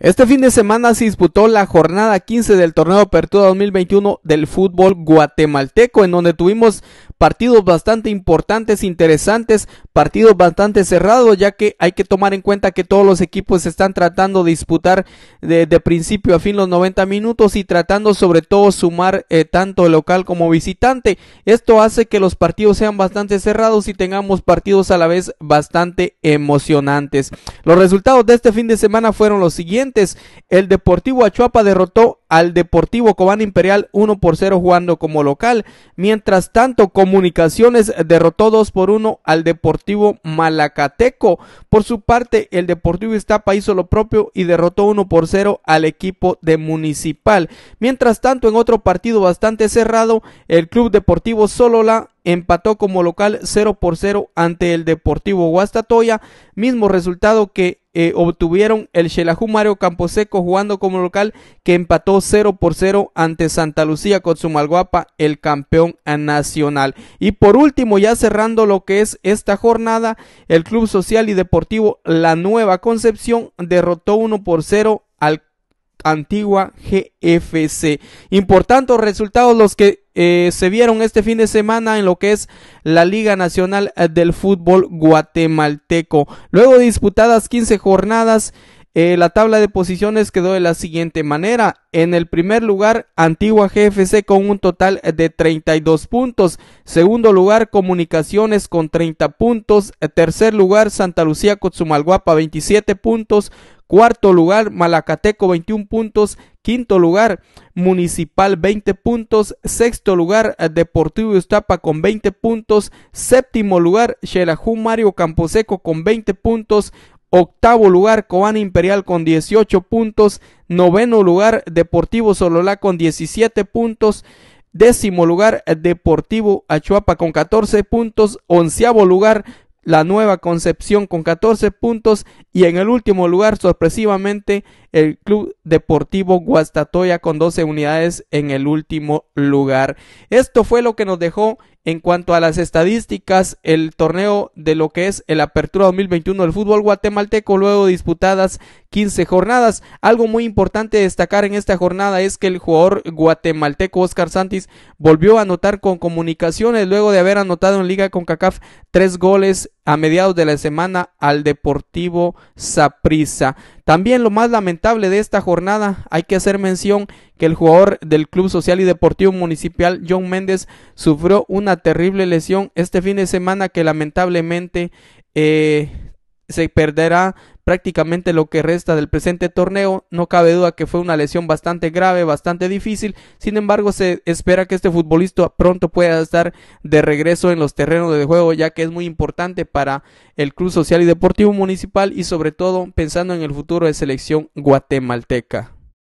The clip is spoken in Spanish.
Este fin de semana se disputó la jornada 15 del torneo Apertura 2021 del fútbol guatemalteco, en donde tuvimos partidos bastante importantes, interesantes, partidos bastante cerrados, ya que hay que tomar en cuenta que todos los equipos están tratando de disputar de, principio a fin los 90 minutos y tratando sobre todo sumar eh, tanto local como visitante. Esto hace que los partidos sean bastante cerrados y tengamos partidos a la vez bastante emocionantes. Los resultados de este fin de semana fueron los siguientes el Deportivo Achuapa derrotó al Deportivo Cobán Imperial 1 por 0 jugando como local. Mientras tanto, Comunicaciones derrotó 2 por 1 al Deportivo Malacateco. Por su parte, el Deportivo Iztapa hizo lo propio y derrotó 1 por 0 al equipo de Municipal. Mientras tanto, en otro partido bastante cerrado, el Club Deportivo Solola empató como local 0 por 0 ante el Deportivo Guastatoya, mismo resultado que eh, obtuvieron el Xelajú Mario Camposeco jugando como local que empató 0 por 0 ante Santa Lucía Cotzumalguapa, el campeón nacional. Y por último, ya cerrando lo que es esta jornada, el Club Social y Deportivo La Nueva Concepción derrotó 1 por 0 al antigua GFC. Importantes resultados los que eh, se vieron este fin de semana en lo que es la Liga Nacional eh, del Fútbol Guatemalteco. Luego disputadas 15 jornadas, eh, la tabla de posiciones quedó de la siguiente manera. En el primer lugar, Antigua GFC con un total de 32 puntos. Segundo lugar, Comunicaciones con 30 puntos. Tercer lugar, Santa Lucía Cotzumalguapa 27 puntos. Cuarto lugar, Malacateco 21 puntos. Quinto lugar, Municipal 20 puntos. Sexto lugar, Deportivo Iztapa con 20 puntos. Séptimo lugar, Xelajú Mario Camposeco con 20 puntos. Octavo lugar, Cobana Imperial con 18 puntos. Noveno lugar, Deportivo Sololá con 17 puntos. Décimo lugar, Deportivo Achuapa con 14 puntos. Onceavo lugar, La Nueva Concepción con 14 puntos. Y en el último lugar, sorpresivamente, el Club Deportivo Guastatoya con 12 unidades en el último lugar. Esto fue lo que nos dejó en cuanto a las estadísticas el torneo de lo que es el Apertura 2021 del fútbol guatemalteco, luego disputadas 15 jornadas. Algo muy importante destacar en esta jornada es que el jugador guatemalteco Oscar Santis volvió a anotar con comunicaciones luego de haber anotado en Liga con CACAF tres goles a mediados de la semana al Deportivo Saprissa. También lo más lamentable de esta jornada, hay que hacer mención que el jugador del Club Social y Deportivo Municipal, John Méndez, sufrió una terrible lesión este fin de semana que lamentablemente eh, se perderá prácticamente lo que resta del presente torneo. No cabe duda que fue una lesión bastante grave, bastante difícil. Sin embargo, se espera que este futbolista pronto pueda estar de regreso en los terrenos de juego, ya que es muy importante para el Club Social y Deportivo Municipal y sobre todo pensando en el futuro de selección guatemalteca.